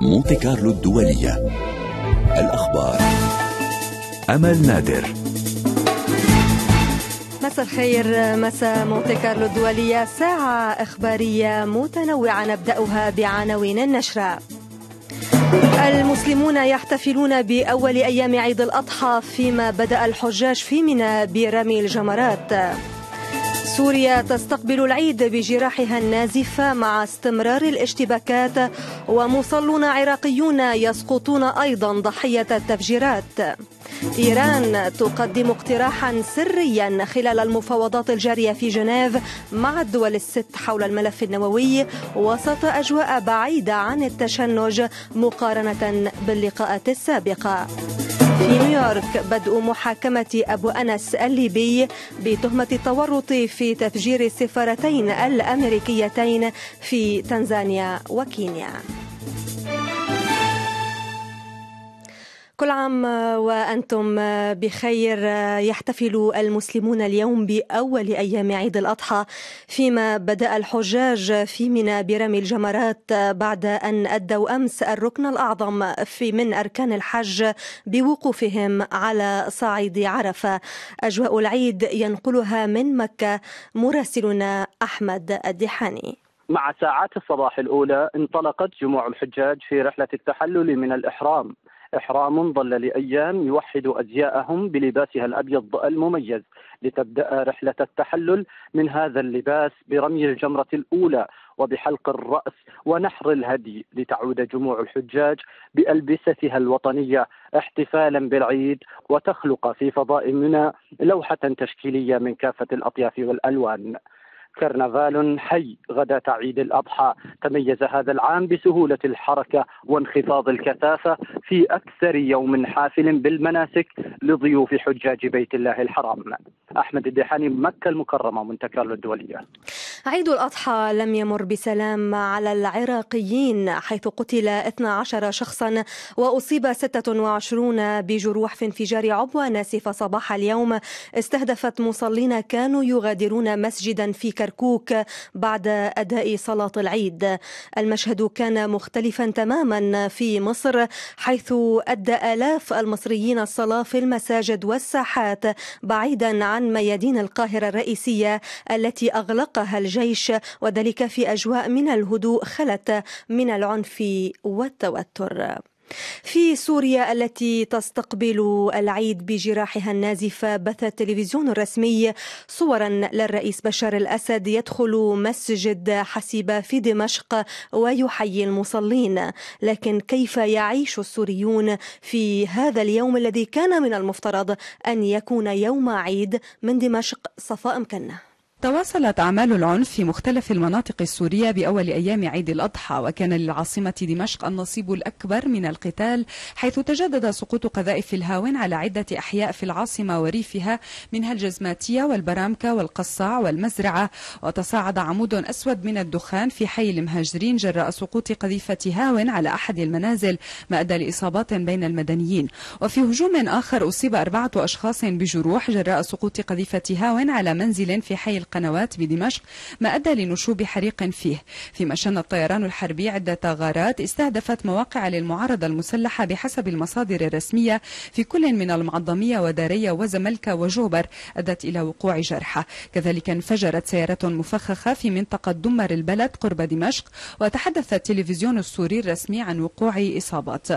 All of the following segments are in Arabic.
مونتي كارلو الدولية الأخبار أمل نادر مساء الخير مساء مونتي كارلو الدولية ساعة إخبارية متنوعة نبدأها بعناوين النشرة المسلمون يحتفلون بأول أيام عيد الأضحى فيما بدأ الحجاج في منى برمي الجمرات سوريا تستقبل العيد بجراحها النازفة مع استمرار الاشتباكات ومصلون عراقيون يسقطون أيضا ضحية التفجيرات إيران تقدم اقتراحا سريا خلال المفاوضات الجارية في جنيف مع الدول الست حول الملف النووي وسط أجواء بعيدة عن التشنج مقارنة باللقاءات السابقة في نيويورك بدء محاكمة أبو أنس الليبي بتهمة التورط في تفجير السفارتين الأمريكيتين في تنزانيا وكينيا كل عام آه، وأنتم آه، بخير آه، يحتفل المسلمون اليوم بأول أيام عيد الأضحى فيما بدأ الحجاج في منى برمي الجمرات بعد أن أدوا أمس الركن الأعظم في من أركان الحج بوقوفهم على صعيد عرفة أجواء العيد ينقلها من مكة مراسلنا أحمد الدحاني مع ساعات الصباح الأولى انطلقت جموع الحجاج في رحلة التحلل من الإحرام إحرام ظل لأيام يوحد أزياءهم بلباسها الأبيض المميز لتبدأ رحلة التحلل من هذا اللباس برمي الجمرة الأولى وبحلق الرأس ونحر الهدي لتعود جموع الحجاج بألبستها الوطنية احتفالا بالعيد وتخلق في فضاء منى لوحة تشكيلية من كافة الأطياف والألوان كرنفال حي غداة عيد الأضحى تميز هذا العام بسهولة الحركة وانخفاض الكثافة في أكثر يوم حافل بالمناسك لضيوف حجاج بيت الله الحرام أحمد الدحاني مكة المكرمة منتكاله الدولية عيد الأضحى لم يمر بسلام على العراقيين حيث قتل 12 شخصا وأصيب 26 بجروح في انفجار عبوة ناسفة صباح اليوم استهدفت مصلين كانوا يغادرون مسجدا في كركوك بعد أداء صلاة العيد المشهد كان مختلفا تماما في مصر حيث أدى آلاف المصريين الصلاة في المساجد والساحات بعيدا عن عن ميادين القاهرة الرئيسية التي أغلقها الجيش وذلك في أجواء من الهدوء خلت من العنف والتوتر في سوريا التي تستقبل العيد بجراحها النازفة بث التلفزيون الرسمي صورا للرئيس بشار الأسد يدخل مسجد حسيبة في دمشق ويحيي المصلين لكن كيف يعيش السوريون في هذا اليوم الذي كان من المفترض أن يكون يوم عيد من دمشق صفاء مكنه تواصلت أعمال العنف في مختلف المناطق السورية بأول أيام عيد الأضحى وكان للعاصمة دمشق النصيب الأكبر من القتال حيث تجدد سقوط قذائف الهاون على عدة أحياء في العاصمة وريفها منها الجزماتية والبرامكة والقصاع والمزرعة وتصاعد عمود أسود من الدخان في حي المهاجرين جراء سقوط قذيفة هاون على أحد المنازل ما أدى لإصابات بين المدنيين وفي هجوم آخر أصيب أربعة أشخاص بجروح جراء سقوط قذيفة هاون على منزل في حي القنوات بدمشق ما أدى لنشوب حريق فيه فيما شن الطيران الحربي عدة غارات استهدفت مواقع للمعارضة المسلحة بحسب المصادر الرسمية في كل من المعظمية ودارية وزملكة وجوبر أدت إلى وقوع جرحى كذلك انفجرت سيارة مفخخة في منطقة دمر البلد قرب دمشق وتحدث التلفزيون السوري الرسمي عن وقوع إصابات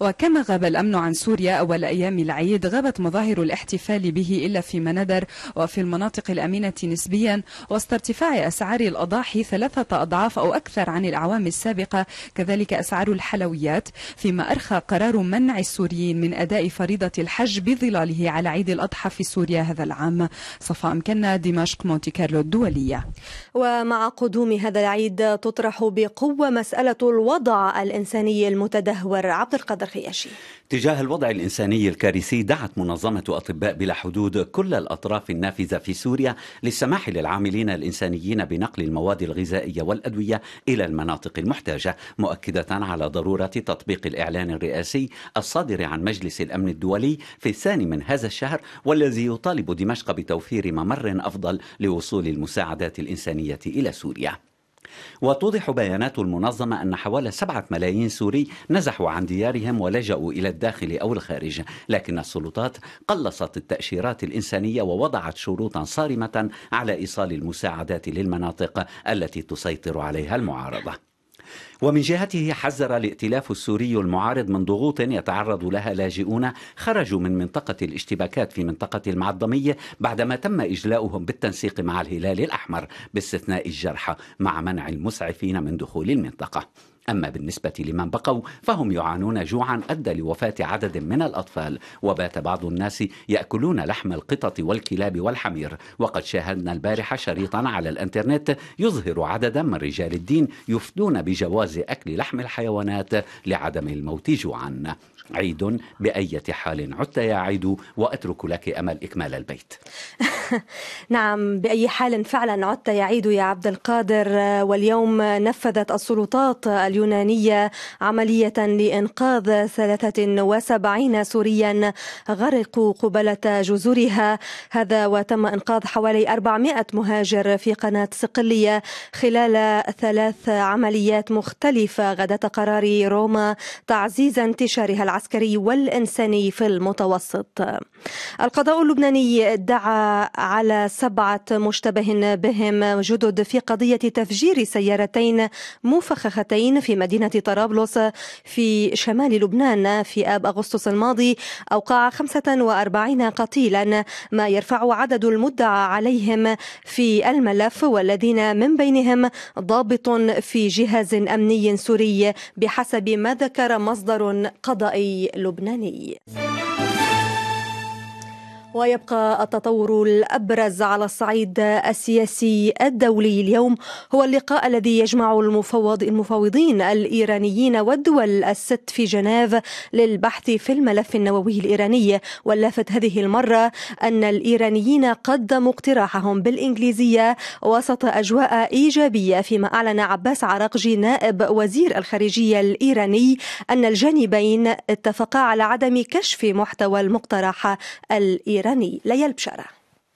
وكما غاب الأمن عن سوريا أول أيام العيد غابت مظاهر الاحتفال به إلا في مندر وفي المناطق الأمينة نسبيا نسبيا وسط ارتفاع أسعار الأضاحي ثلاثة أضعاف أو أكثر عن الأعوام السابقة كذلك أسعار الحلويات فيما أرخى قرار منع السوريين من أداء فريضة الحج بظلاله على عيد الأضحى في سوريا هذا العام صفاء أمكنا دمشق مونتي كارلو الدولية ومع قدوم هذا العيد تطرح بقوة مسألة الوضع الإنساني المتدهور عبد القادر خياشي تجاه الوضع الإنساني الكارثي دعت منظمة أطباء بلا حدود كل الأطراف النافذة في سوريا للسماح سماح للعاملين الإنسانيين بنقل المواد الغذائية والأدوية إلى المناطق المحتاجة مؤكدة على ضرورة تطبيق الإعلان الرئاسي الصادر عن مجلس الأمن الدولي في الثاني من هذا الشهر والذي يطالب دمشق بتوفير ممر أفضل لوصول المساعدات الإنسانية إلى سوريا وتوضح بيانات المنظمة أن حوالي سبعة ملايين سوري نزحوا عن ديارهم ولجأوا إلى الداخل أو الخارج لكن السلطات قلصت التأشيرات الإنسانية ووضعت شروطا صارمة على إيصال المساعدات للمناطق التي تسيطر عليها المعارضة ومن جهته حذر الائتلاف السوري المعارض من ضغوط يتعرض لها لاجئون خرجوا من منطقة الاشتباكات في منطقة المعظمية بعدما تم إجلاؤهم بالتنسيق مع الهلال الأحمر باستثناء الجرحى مع منع المسعفين من دخول المنطقة أما بالنسبة لمن بقوا فهم يعانون جوعا أدى لوفاة عدد من الأطفال وبات بعض الناس يأكلون لحم القطط والكلاب والحمير وقد شاهدنا البارحة شريطا على الانترنت يظهر عددا من رجال الدين يفدون بجواز أكل لحم الحيوانات لعدم الموت جوعا عيد بأية حال عدت يا عيد وأترك لك أمل إكمال البيت نعم بأي حال فعلا عدت يعيد يا عبد القادر واليوم نفذت السلطات اليونانية عملية لإنقاذ 73 سوريا غرقوا قبلة جزرها هذا وتم إنقاذ حوالي 400 مهاجر في قناة صقلية خلال ثلاث عمليات مختلفة غداة قرار روما تعزيز انتشارها العسكري والإنساني في المتوسط القضاء اللبناني ادعى على سبعة مشتبه بهم جدد في قضية تفجير سيارتين مفخختين في مدينة طرابلس في شمال لبنان في آب أغسطس الماضي أوقع 45 قتيلا ما يرفع عدد المدعى عليهم في الملف والذين من بينهم ضابط في جهاز أمني سوري بحسب ما ذكر مصدر قضائي لبناني. ويبقى التطور الابرز على الصعيد السياسي الدولي اليوم هو اللقاء الذي يجمع المفوض المفاوضين الايرانيين والدول الست في جنيف للبحث في الملف النووي الايراني واللافت هذه المره ان الايرانيين قدموا اقتراحهم بالانجليزيه وسط اجواء ايجابيه فيما اعلن عباس عراقجي نائب وزير الخارجيه الايراني ان الجانبين اتفقا على عدم كشف محتوى المقترح الايراني الإيراني ليال بشارة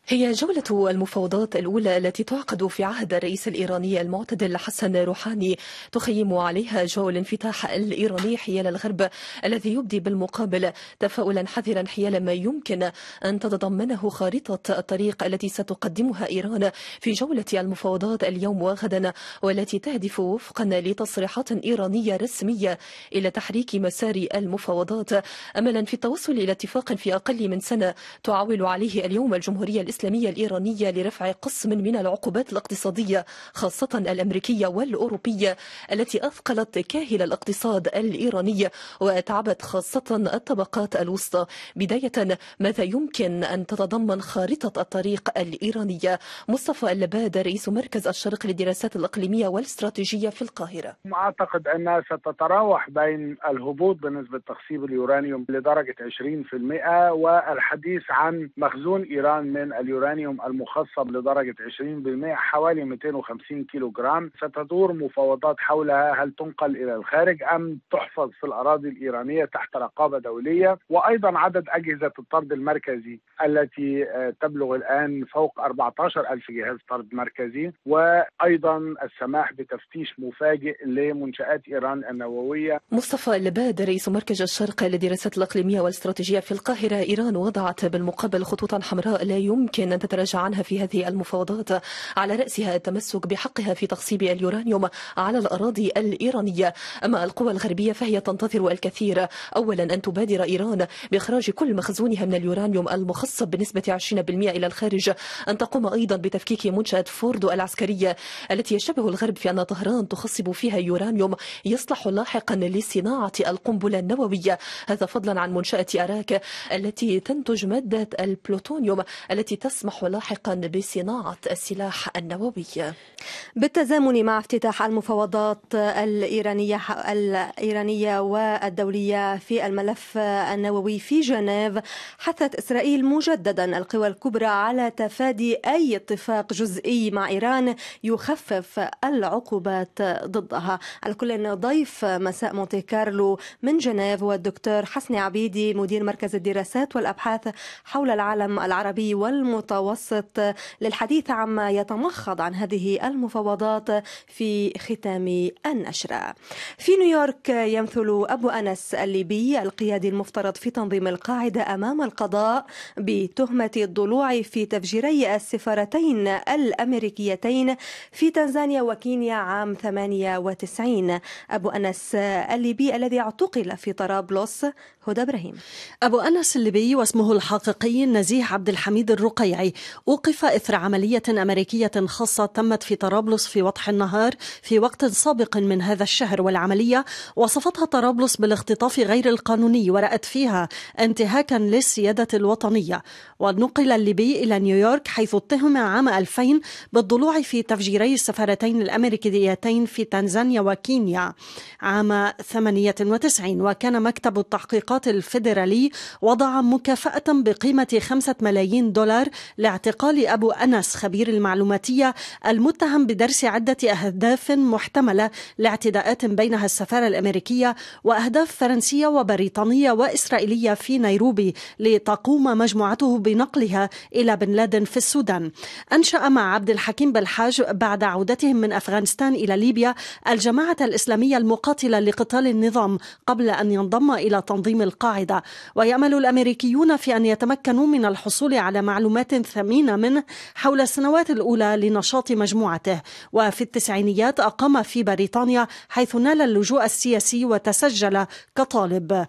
هي جولة المفاوضات الأولى التي تعقد في عهد الرئيس الإيراني المعتدل حسن روحاني تخيم عليها جو الانفتاح الإيراني حيال الغرب الذي يبدي بالمقابل تفاؤلا حذرا حيال ما يمكن أن تتضمنه خارطة الطريق التي ستقدمها إيران في جولة المفاوضات اليوم وغدا والتي تهدف وفقا لتصريحات إيرانية رسمية إلى تحريك مسار المفاوضات أملا في التوصل إلى اتفاق في أقل من سنة تعول عليه اليوم الجمهورية الإسلامية الإسلامية الإيرانية لرفع قسم من العقوبات الاقتصادية خاصة الأمريكية والأوروبية التي أثقلت كاهل الاقتصاد الإيراني وأتعبت خاصة الطبقات الوسطى بداية ماذا يمكن أن تتضمن خارطة الطريق الإيرانية مصطفى اللباد رئيس مركز الشرق للدراسات الإقليمية والاستراتيجية في القاهرة أعتقد أنها ستتراوح بين الهبوط بنسبة تخصيب اليورانيوم لدرجة 20% والحديث عن مخزون إيران من اليورانيوم المخصب لدرجة 20% حوالي 250 كيلو جرام ستدور مفاوضات حولها هل تنقل إلى الخارج أم تحفظ في الأراضي الإيرانية تحت رقابة دولية وأيضا عدد أجهزة الطرد المركزي التي آه، تبلغ الآن فوق 14 ألف جهاز طرد مركزي وأيضا السماح بتفتيش مفاجئ لمنشآت إيران النووية مصطفى لباد رئيس مركز الشرق للدراسات الإقليمية والاستراتيجية في القاهرة إيران وضعت بالمقابل خطوطا حمراء لا يمكن يمكن أن تتراجع عنها في هذه المفاوضات على رأسها التمسك بحقها في تخصيب اليورانيوم على الأراضي الإيرانية أما القوى الغربية فهي تنتظر الكثير أولا أن تبادر إيران بإخراج كل مخزونها من اليورانيوم المخصب بنسبة 20% إلى الخارج أن تقوم أيضا بتفكيك منشأة فوردو العسكرية التي يشبه الغرب في أن طهران تخصب فيها يورانيوم يصلح لاحقا لصناعة القنبلة النووية هذا فضلا عن منشأة أراك التي تنتج مادة البلوتونيوم التي تسمح لاحقا بصناعة السلاح النووي بالتزامن مع افتتاح المفاوضات الإيرانية الإيرانية والدولية في الملف النووي في جنيف حثت إسرائيل مجددا القوى الكبرى على تفادي أي اتفاق جزئي مع إيران يخفف العقوبات ضدها على كل ضيف مساء مونتي كارلو من جنيف والدكتور حسني عبيدي مدير مركز الدراسات والأبحاث حول العالم العربي والم... المتوسط للحديث عما يتمخض عن هذه المفاوضات في ختام النشرة في نيويورك يمثل أبو أنس الليبي القيادي المفترض في تنظيم القاعدة أمام القضاء بتهمة الضلوع في تفجيري السفارتين الأمريكيتين في تنزانيا وكينيا عام 98 أبو أنس الليبي الذي اعتقل في طرابلس هدى إبراهيم أبو أنس الليبي واسمه الحقيقي النزيه عبد الحميد الرقي القيعي أوقف إثر عملية أمريكية خاصة تمت في طرابلس في وضح النهار في وقت سابق من هذا الشهر والعملية وصفتها طرابلس بالاختطاف غير القانوني ورأت فيها انتهاكا للسيادة الوطنية ونقل الليبي إلى نيويورك حيث اتهم عام 2000 بالضلوع في تفجيري السفارتين الأمريكيتين في تنزانيا وكينيا عام 98 وكان مكتب التحقيقات الفيدرالي وضع مكافأة بقيمة 5 ملايين دولار القرار لاعتقال أبو أنس خبير المعلوماتية المتهم بدرس عدة أهداف محتملة لاعتداءات بينها السفارة الأمريكية وأهداف فرنسية وبريطانية وإسرائيلية في نيروبي لتقوم مجموعته بنقلها إلى بن لادن في السودان أنشأ مع عبد الحكيم بالحاج بعد عودتهم من أفغانستان إلى ليبيا الجماعة الإسلامية المقاتلة لقتال النظام قبل أن ينضم إلى تنظيم القاعدة ويأمل الأمريكيون في أن يتمكنوا من الحصول على معلومات معلومات ثمينة منه حول السنوات الأولى لنشاط مجموعته وفي التسعينيات أقام في بريطانيا حيث نال اللجوء السياسي وتسجل كطالب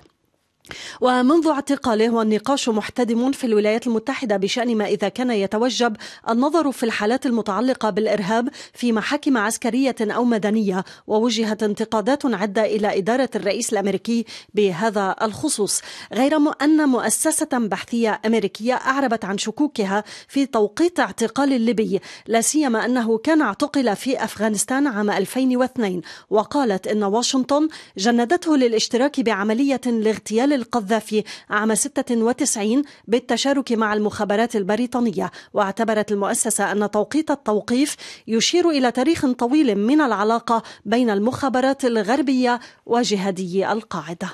ومنذ اعتقاله والنقاش محتدم في الولايات المتحدة بشأن ما إذا كان يتوجب النظر في الحالات المتعلقة بالإرهاب في محاكم عسكرية أو مدنية ووجهت انتقادات عدة إلى إدارة الرئيس الأمريكي بهذا الخصوص غير أن مؤسسة بحثية أمريكية أعربت عن شكوكها في توقيت اعتقال الليبي لا سيما أنه كان اعتقل في أفغانستان عام 2002 وقالت إن واشنطن جندته للاشتراك بعملية لاغتيال القذافي عام 96 بالتشارك مع المخابرات البريطانية واعتبرت المؤسسة أن توقيت التوقيف يشير إلى تاريخ طويل من العلاقة بين المخابرات الغربية وجهادي القاعدة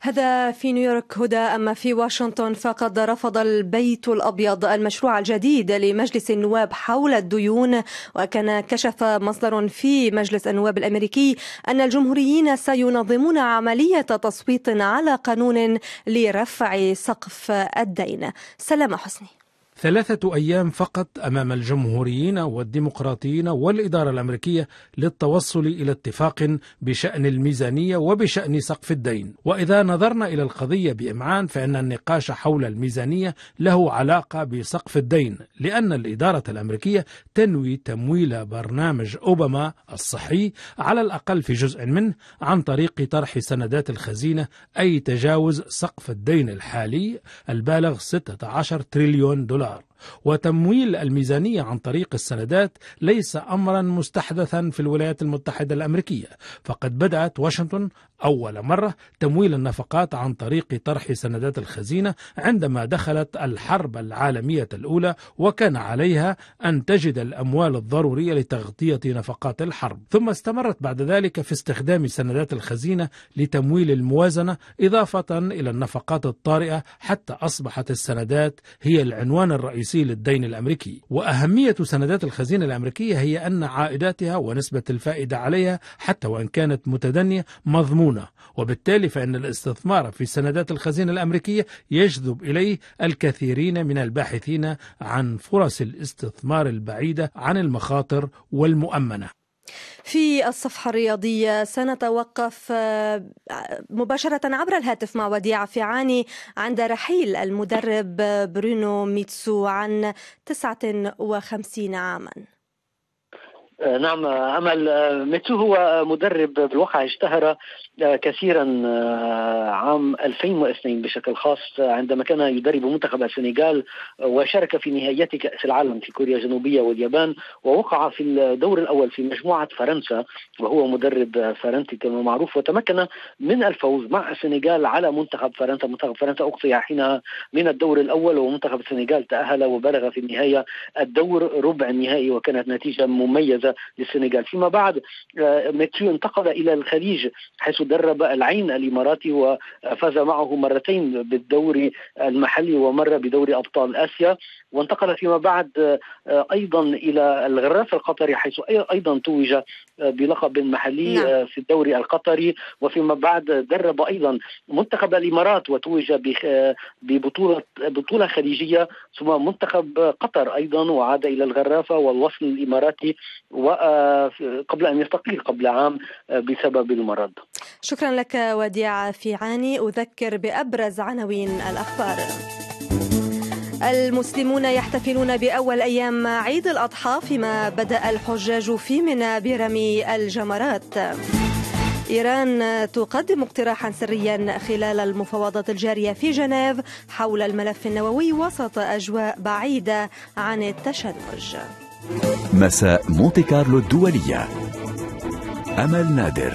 هذا في نيويورك هدى أما في واشنطن فقد رفض البيت الأبيض المشروع الجديد لمجلس النواب حول الديون وكان كشف مصدر في مجلس النواب الأمريكي أن الجمهوريين سينظمون عملية تصويت على قانون لرفع سقف الدين سلام حسني ثلاثة أيام فقط أمام الجمهوريين والديمقراطيين والإدارة الأمريكية للتوصل إلى اتفاق بشأن الميزانية وبشأن سقف الدين وإذا نظرنا إلى القضية بإمعان فإن النقاش حول الميزانية له علاقة بسقف الدين لأن الإدارة الأمريكية تنوي تمويل برنامج أوباما الصحي على الأقل في جزء منه عن طريق طرح سندات الخزينة أي تجاوز سقف الدين الحالي البالغ 16 تريليون دولار about وتمويل الميزانية عن طريق السندات ليس أمرا مستحدثا في الولايات المتحدة الأمريكية فقد بدأت واشنطن أول مرة تمويل النفقات عن طريق طرح سندات الخزينة عندما دخلت الحرب العالمية الأولى وكان عليها أن تجد الأموال الضرورية لتغطية نفقات الحرب ثم استمرت بعد ذلك في استخدام سندات الخزينة لتمويل الموازنة إضافة إلى النفقات الطارئة حتى أصبحت السندات هي العنوان الرئيسي الرئيسي للدين الأمريكي وأهمية سندات الخزينة الأمريكية هي أن عائداتها ونسبة الفائدة عليها حتى وإن كانت متدنية مضمونة وبالتالي فإن الاستثمار في سندات الخزينة الأمريكية يجذب إليه الكثيرين من الباحثين عن فرص الاستثمار البعيدة عن المخاطر والمؤمنة في الصفحة الرياضية سنتوقف آه، مباشرة عبر الهاتف مع وديع فيعاني عند رحيل المدرب آه، برونو ميتسو عن 59 عاماً آه، نعم امل آه، ميتسو هو مدرب بالواقع اشتهر آه، كثيرا عام 2002 بشكل خاص عندما كان يدرب منتخب السنغال وشارك في نهائيات كاس العالم في كوريا الجنوبيه واليابان ووقع في الدور الاول في مجموعه فرنسا وهو مدرب فرنسي كما معروف وتمكن من الفوز مع السنغال على منتخب فرنسا منتخب فرنسا اقصي حينها من الدور الاول ومنتخب السنغال تاهل وبلغ في النهايه الدور ربع النهائي وكانت نتيجه مميزه الموجودة للسنغال فيما بعد آه، ماتيو انتقل إلى الخليج حيث درب العين الإماراتي وفاز معه مرتين بالدوري المحلي ومرة بدوري أبطال آسيا وانتقل فيما بعد آه، أيضا إلى الغراف القطري حيث أيضا توج آه، بلقب محلي نعم. في الدوري القطري وفيما بعد درب أيضا منتخب الإمارات وتوج ببطولة بطولة خليجية ثم منتخب قطر أيضا وعاد إلى الغرافة والوصل الإماراتي وقبل أن يستقيل قبل عام بسبب المرض شكرا لك وديع فيعاني أذكر بأبرز عناوين الأخبار المسلمون يحتفلون بأول أيام عيد الأضحى فيما بدأ الحجاج في منى برمي الجمرات إيران تقدم اقتراحا سريا خلال المفاوضات الجارية في جنيف حول الملف النووي وسط أجواء بعيدة عن التشنج مساء مونتي كارلو الدولية أمل نادر